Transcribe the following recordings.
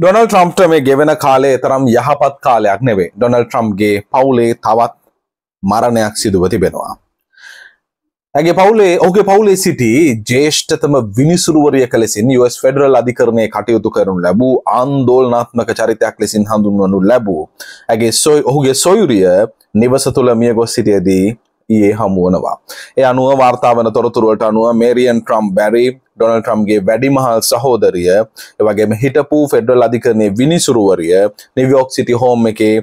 Donald ට්‍රම්ට මේ ගෙවෙන කාලේ තරම් යහපත් කාලයක් නෙවේ ඩොනල් ට්‍රම්ගේ පවුලේ තවත් මරණයක් සිදුව තිබෙනවා. ඇගේ පවුලේ ඔහුගේ පවුලේ සිටි ජේෂ්ඨතම විනිසුරුවරියක ලෙසින් US ෆෙඩරල් අධිකරණය කටයුතු කරනු ලැබූ ආන්දෝලනාත්මක චරිතයක් ලෙසින් හඳුන්වනු ලැබූ. ඇගේ ඔහුගේ සොයුරිය නිවස තුළ මිය ගොස් සිටියදී ඒ හමුවනවා. ඒ අනුව වාර්තාාවන තොරතුරුවට අනුව මේරියන් ට්‍රම් බැරි ඩොනල් ට්‍රම්ගේ වැඩිමහල් සහෝදරිය වගේම හිටපු ෆෙඩල් අධිකරණය විනිසුරුවරිය නිවයෝක් සිටි හෝම් එකේ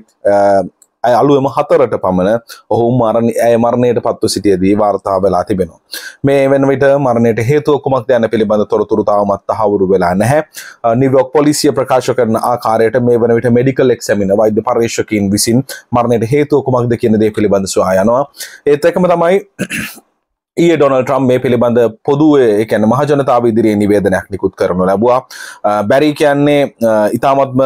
ඇය අලුවම හතරට පමණ ඔහු මරණ ඇය මරණයට පත්ව සිටියදී වාර්තා වෙලා තිබෙනවා. මේ වෙන විට මරණයට හේතුව කුමක්ද යන පිළිබඳ තොරතුරු තවමත් තහවුරු වෙලා නැහැ. නිව්යෝක් පොලිසිය ප්‍රකාශ කරන ආකාරයට මේ වන විට මෙඩිකල් එක්සැමින වෛද්‍ය පර්යේෂකයින් විසින් මරණයට හේතුව කුමක්ද කියන දේ පිළිබඳ සොයා යනවා. ඒත් එකම තමයි ඒ ඩොනල් ට්‍රම් මේ පිළිබඳ පොදුවේ කැන මහජනතාව ඉදිරියේ නිවේදනයක් නිකුත් කරනු ලැබවා බැරි කියන්නේ ඉතාමත්ම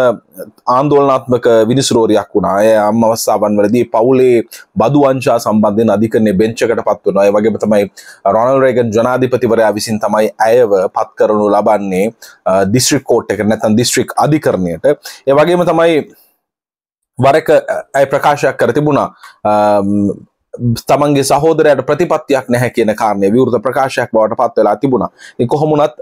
ආන්දෝලනාත්මක විනිස්රෝරයක් වුණා අය අම් අවස්සාාවන් වලදී පවුලේ බදු වංචා සම්බන්ධයෙන් අධිකරන්නේ බෙන්චකට පත් වුණ අය වගේම තමයි රොනල් රේගන් ජනාධිපතිවරයා විසින් තමයි ඇයව පත් කරනු ලබන්නේ දිස්ත්‍රික් කෝට් එක නැතන් දිස්ත්‍රික් අධිකරණයට ඒ වගේම තමයි වරක ඇයි ප්‍රකාශයක් කර තිබුණා තමන්ගේ සහෝදරයට ප්‍රතිපත්තියක් නැහැ කියන කාරණය විවෘත ප්‍රකාශයක් බවට පත් වෙලා තිබුණා කොහොමුණත්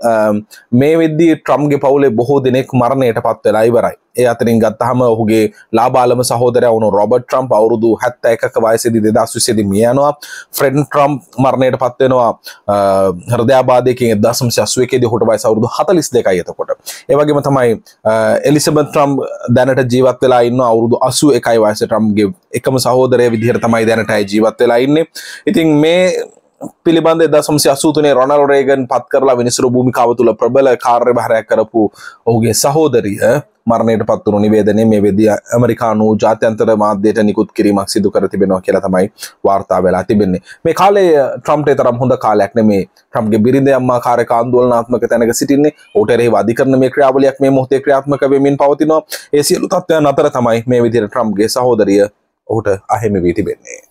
මේ වෙද්දී ට්‍රම්ගේ පවුලේ බොහෝ දෙනෙක් මරණයට පත් වෙලා ඉවරයි ඒ අතරින් ගත්තහම ඔහුගේ ලාබාලම සහෝදරය වුණු රොබට් ට්‍රම්ප් අවුරුදු 71ක වයසේදී 2020දී මිය යනවා ෆ්‍රෙඩ් ට්‍රම්ප් මරණයට පත් වෙනවා හෘදයාබාධයකින් 1.81 දී ඔහුට වයස අවුරුදු 42යි එතකොට ඒ වගේම තමයි එලිසබෙත් ට්‍රම්ප් දැනට ජීවත් වෙලා ඉන්නවා අවුරුදු 81යි වයසේ ට්‍රම්ප්ගේ එකම සහෝදරය විදිහට තමයි දැනට ජීවත් වෙලා ඉන්නේ ඉතින් මේ පිළිබඳ දසම්සි අසූතුනේ රොනල් රේගන් පත් කරලා විනිසුරු භූමිකාව තුළ ප්‍රබල කාර්ය භාරයක් කරපු ඔහුගේ සහෝදරිය මරණයට පත්තුරු නිවේදනය මේ වෙදි ඇමරිකානු ජාත්‍යන්තර මාධ්‍යයට නිකුත් කිරීමක් සිදු කර තිබෙනවා කියලා තමයි වාර්තා වෙලා තිබෙන්නේ මේ කාලේ ට්‍රම්ප්ටේ තරම් හොඳ කාලයක් නෙමේ ට්‍රම්ප්ගේ බිරිඳ අම්මා කාර්යක ආන්දෝලනාත්මක තැනක සිටින්නේ ඌට එරෙහිව අධිකරණමය ක්‍රියාවලියක් මේ මොහොතේ ක්‍රියාත්මක වෙමින් පවතිනවා ඒ සියලු තත්ත්වයන් අතර තමයි මේ විදිහට ට්‍රම්ප්ගේ සහෝදරිය ඔහුට අහිමි වී තිබෙන්නේ